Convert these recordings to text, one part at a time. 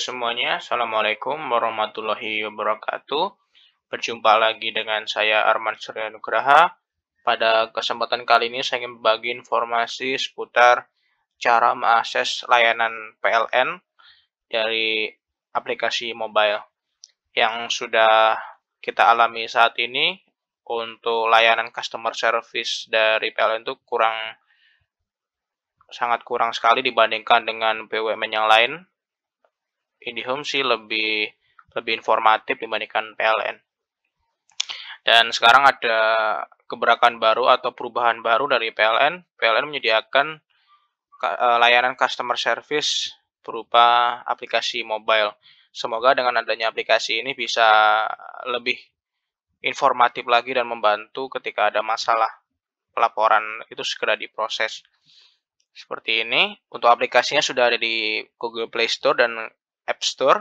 semuanya, Assalamualaikum warahmatullahi wabarakatuh. Berjumpa lagi dengan saya Arman Surya Nugraha. Pada kesempatan kali ini saya ingin berbagi informasi seputar cara mengakses layanan PLN dari aplikasi mobile yang sudah kita alami saat ini untuk layanan customer service dari PLN itu kurang sangat kurang sekali dibandingkan dengan BUMN yang lain IndiHome sih lebih lebih informatif dibandingkan PLN. Dan sekarang ada keberakan baru atau perubahan baru dari PLN. PLN menyediakan e, layanan customer service berupa aplikasi mobile. Semoga dengan adanya aplikasi ini bisa lebih informatif lagi dan membantu ketika ada masalah pelaporan itu segera diproses. Seperti ini, untuk aplikasinya sudah ada di Google Play Store dan App Store.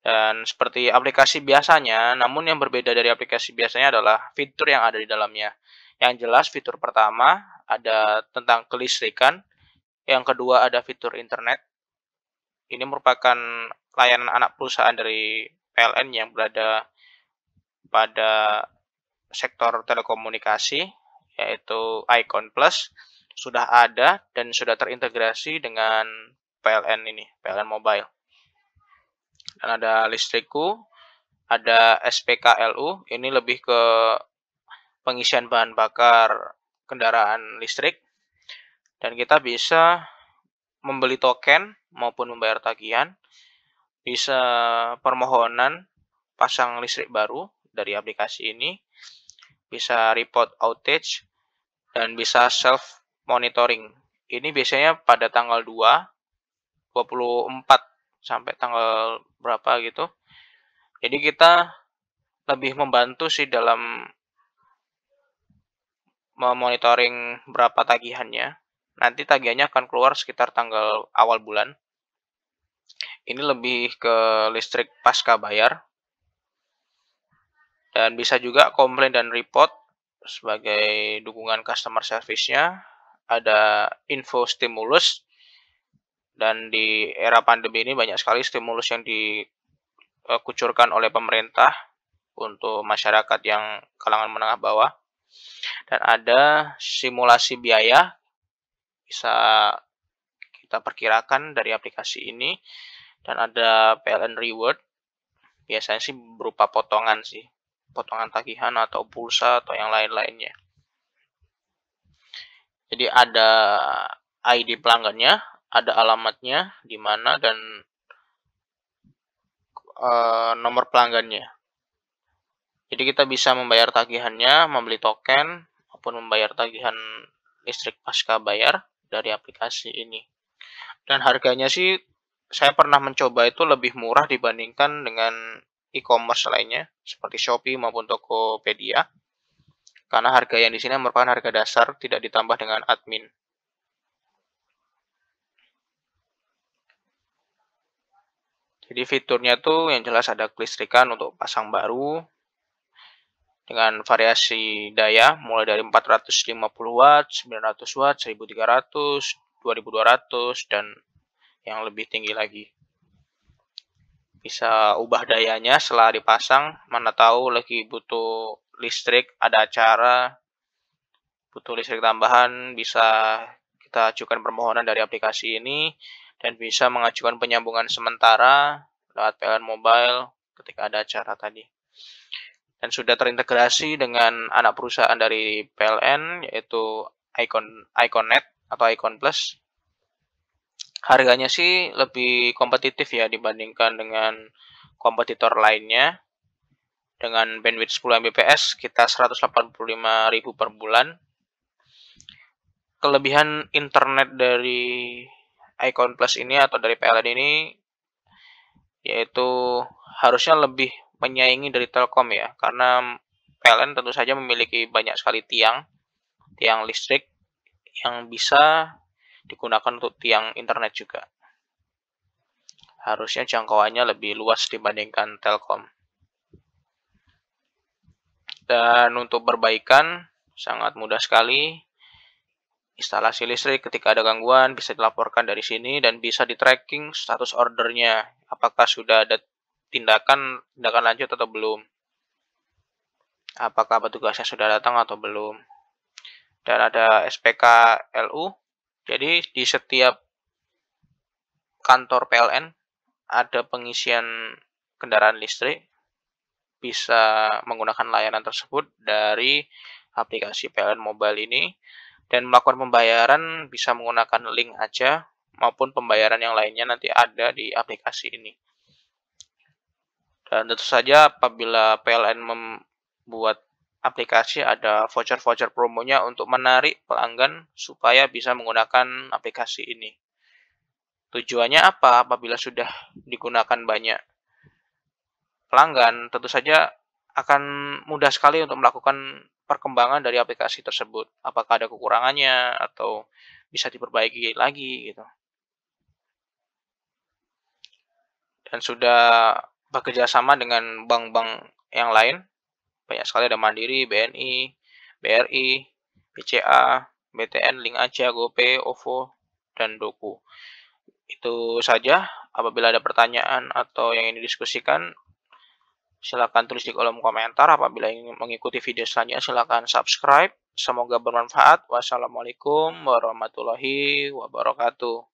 Dan seperti aplikasi biasanya, namun yang berbeda dari aplikasi biasanya adalah fitur yang ada di dalamnya. Yang jelas fitur pertama ada tentang kelistrikan, yang kedua ada fitur internet. Ini merupakan layanan anak perusahaan dari PLN yang berada pada sektor telekomunikasi, yaitu Icon Plus, sudah ada dan sudah terintegrasi dengan PLN ini, PLN Mobile dan ada listrikku, ada SPKLU, ini lebih ke pengisian bahan bakar kendaraan listrik. Dan kita bisa membeli token maupun membayar tagihan, bisa permohonan pasang listrik baru dari aplikasi ini, bisa report outage, dan bisa self monitoring. Ini biasanya pada tanggal 2, 24 sampai tanggal berapa gitu. Jadi kita lebih membantu sih dalam memonitoring berapa tagihannya. Nanti tagihannya akan keluar sekitar tanggal awal bulan. Ini lebih ke listrik pasca bayar. Dan bisa juga komplain dan report sebagai dukungan customer service-nya. Ada info stimulus dan di era pandemi ini banyak sekali stimulus yang dikucurkan oleh pemerintah untuk masyarakat yang kalangan menengah bawah. Dan ada simulasi biaya bisa kita perkirakan dari aplikasi ini dan ada PLN reward biasanya sih berupa potongan sih potongan tagihan atau pulsa atau yang lain-lainnya jadi ada ID pelanggannya ada alamatnya di mana dan uh, nomor pelanggannya. Jadi kita bisa membayar tagihannya, membeli token maupun membayar tagihan listrik pasca bayar dari aplikasi ini. Dan harganya sih saya pernah mencoba itu lebih murah dibandingkan dengan e-commerce lainnya seperti Shopee maupun Tokopedia. Karena harga yang di sini merupakan harga dasar, tidak ditambah dengan admin. Jadi fiturnya tuh yang jelas ada kelistrikan untuk pasang baru dengan variasi daya mulai dari 450 watt, 900 watt, 1300, 2200 dan yang lebih tinggi lagi. Bisa ubah dayanya setelah dipasang, mana tahu lagi butuh listrik, ada acara, butuh listrik tambahan, bisa kita ajukan permohonan dari aplikasi ini dan bisa mengajukan penyambungan sementara lewat PLN Mobile ketika ada acara tadi. Dan sudah terintegrasi dengan anak perusahaan dari PLN yaitu Icon Iconnet atau Icon Plus. Harganya sih lebih kompetitif ya dibandingkan dengan kompetitor lainnya. Dengan bandwidth 10 Mbps kita 185.000 per bulan. Kelebihan internet dari Icon Plus ini atau dari PLN ini yaitu harusnya lebih menyaingi dari Telkom ya karena PLN tentu saja memiliki banyak sekali tiang tiang listrik yang bisa digunakan untuk tiang internet juga. Harusnya jangkauannya lebih luas dibandingkan Telkom. Dan untuk perbaikan sangat mudah sekali instalasi listrik ketika ada gangguan bisa dilaporkan dari sini dan bisa di tracking status ordernya apakah sudah ada tindakan tindakan lanjut atau belum apakah petugasnya sudah datang atau belum dan ada SPK LU jadi di setiap kantor PLN ada pengisian kendaraan listrik bisa menggunakan layanan tersebut dari aplikasi PLN Mobile ini dan melakukan pembayaran bisa menggunakan link aja maupun pembayaran yang lainnya nanti ada di aplikasi ini. Dan tentu saja apabila PLN membuat aplikasi ada voucher-voucher promonya untuk menarik pelanggan supaya bisa menggunakan aplikasi ini. Tujuannya apa apabila sudah digunakan banyak pelanggan? Tentu saja akan mudah sekali untuk melakukan perkembangan dari aplikasi tersebut. Apakah ada kekurangannya atau bisa diperbaiki lagi gitu. Dan sudah bekerja sama dengan bank-bank yang lain. Banyak sekali ada Mandiri, BNI, BRI, BCA, BTN, Link Aja, GoPay, OVO, dan Doku. Itu saja. Apabila ada pertanyaan atau yang ingin didiskusikan, Silahkan tulis di kolom komentar. Apabila ingin mengikuti video selanjutnya, silahkan subscribe. Semoga bermanfaat. Wassalamualaikum warahmatullahi wabarakatuh.